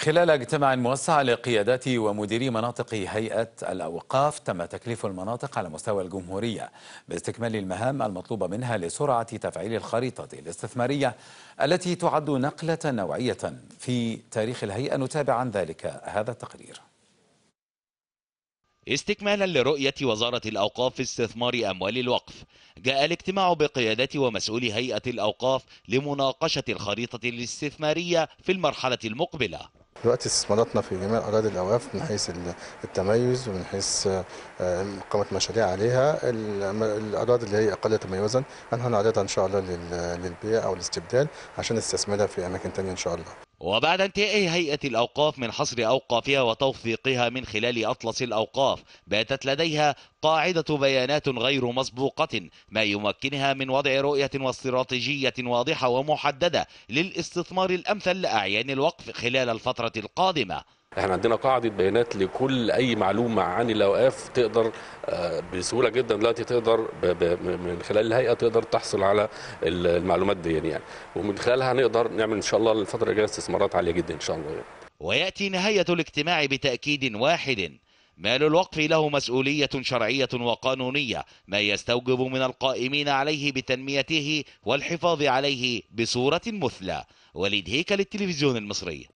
خلال اجتماع موسع لقيادات ومديري مناطق هيئة الأوقاف تم تكليف المناطق على مستوى الجمهورية باستكمال المهام المطلوبة منها لسرعة تفعيل الخريطة الاستثمارية التي تعد نقلة نوعية في تاريخ الهيئة نتابع عن ذلك هذا التقرير استكمالا لرؤية وزارة الأوقاف في استثمار أموال الوقف جاء الاجتماع بقيادات ومسؤولي هيئة الأوقاف لمناقشة الخريطة الاستثمارية في المرحلة المقبلة دلوقتي استثماراتنا في جميع اراضي الاوقاف من حيث التميز ومن حيث آه، اقامه مشاريع عليها الاراضي اللي هي اقل تميزا هنعرضها ان شاء الله للبيع او الاستبدال عشان نستثمرها في اماكن ثانيه ان شاء الله وبعد انتهاء هيئة الأوقاف من حصر أوقافها وتوثيقها من خلال أطلس الأوقاف باتت لديها قاعدة بيانات غير مسبوقة ما يمكنها من وضع رؤية واستراتيجية واضحة ومحددة للاستثمار الأمثل لأعيان الوقف خلال الفترة القادمة احنا عندنا قاعده بيانات لكل اي معلومه عن الاوقاف تقدر آه، بسهوله جدا دلوقتي تقدر من خلال الهيئه تقدر تحصل على المعلومات دي يعني ومن خلالها نقدر نعمل ان شاء الله الفتره الجايه استثمارات عاليه جدا ان شاء الله يعني. وياتي نهايه الاجتماع بتاكيد واحد مال الوقف له مسؤولية شرعية وقانونية ما يستوجب من القائمين عليه بتنميته والحفاظ عليه بصورة مثلى وليد هيكل التلفزيون المصري